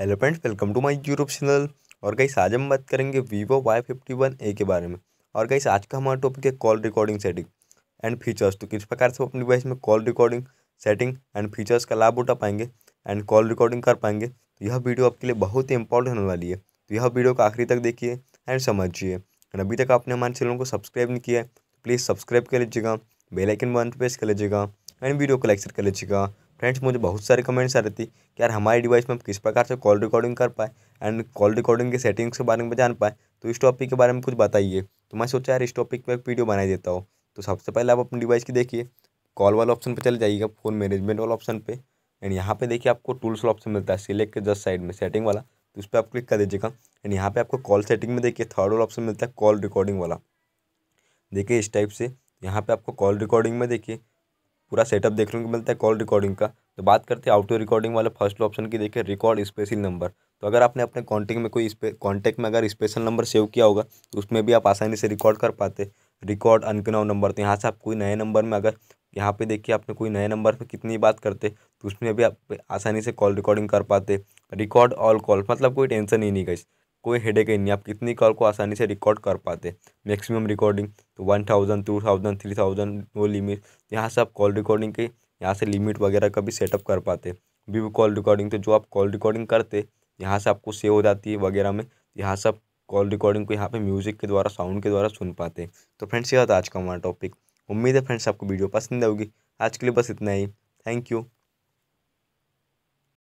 hello friends welcome to my YouTube channel और कई आज हम बात करेंगे Vivo Y fifty one A के बारे में और कई आज का हमारा टॉपिक है call recording setting and features तो किस प्रकार से अपने डिवाइस में call recording setting and features का लाभ उठा पाएंगे एंड कॉल रिकॉर्डिंग कर पाएंगे तो यह वीडियो आपके लिए बहुत ही इंपॉर्टेंट होने वाली है तो यह वीडियो को आखिरी तक देखिए एंड समझिए एंड अभी तक आपने हमारे चैनल को सब्सक्राइब नहीं किया है तो प्लीज़ सब्सक्राइब कर लीजिएगा बेलाइकन बन प्रेस कर लीजिएगा एंड वीडियो को लाइक शेयर कर लीजिएगा फ्रेंड्स मुझे बहुत सारे कमेंट्स आ रहे थे कि यार हमारे डिवाइस में हम किस प्रकार से कॉल रिकॉर्डिंग कर पाए एंड कॉल रिकॉर्डिंग के सेटिंग्स के बारे में जान पाए तो इस टॉपिक के बारे में कुछ बताइए तो मैं सोचा यार इस टॉपिक पर एक वीडियो बनाई देता हूँ तो सबसे पहले आप अपने डिवाइस की देखिए कॉल वाला ऑप्शन पर चले जाइएगा फ़ोन मैनेजमेंट वाला ऑप्शन पर एंड यहाँ पे देखिए आपको टूल्स वाला ऑप्शन मिलता है सिलेक्ट के जस्ट साइड में सेटिंग वाला तो उस पर आप क्लिक कर दीजिएगा एंड यहाँ पर आपको कॉल सेटिंग में देखिए थर्ड वाला ऑप्शन मिलता है कॉल रिकॉर्डिंग वाला देखिए इस टाइप से यहाँ पर आपको कॉल रिकॉर्डिंग में देखिए पूरा सेटअप देखने को मिलता है कॉल रिकॉर्डिंग का तो बात करते हैं आउटडोर रिकॉर्डिंग वाले फर्स्ट ऑप्शन की देखिए रिकॉर्ड स्पेशल नंबर तो अगर आपने अपने कॉन्टेक्ट में कोई कॉन्टैक्ट में अगर स्पेशल नंबर सेव किया होगा तो उसमें भी आप आसानी से रिकॉर्ड कर पाते रिकॉर्ड अनकनाव नंबर तो यहाँ से आप कोई नए नंबर में अगर यहाँ पे देखिए आपने कोई नए नंबर पर कितनी बात करते तो उसमें भी आप आसानी से कॉल रिकॉर्डिंग कर पाते रिकॉर्ड ऑल कॉल मतलब कोई टेंशन ही नहीं गई कोई हेडेक ही नहीं आप कितनी कॉल को आसानी से रिकॉर्ड कर पाते मैक्सिमम रिकॉर्डिंग तो one thousand two thousand three thousand वो लिमिट यहाँ से आप कॉल रिकॉर्डिंग के यहाँ से लिमिट वगैरह का भी सेटअप कर पाते वीवो कॉल रिकॉर्डिंग तो जो आप कॉल रिकॉर्डिंग करते यहाँ से आपको सेव हो जाती है वगैरह में यहाँ से आप कॉल रिकॉर्डिंग को यहाँ पे म्यूज़िक के द्वारा साउंड के द्वारा सुन पाते तो फ्रेंड्स ये था आज का हमारा टॉपिक उम्मीद है फ्रेंड्स आपको वीडियो पसंद आएगी आज के लिए बस इतना ही थैंक यू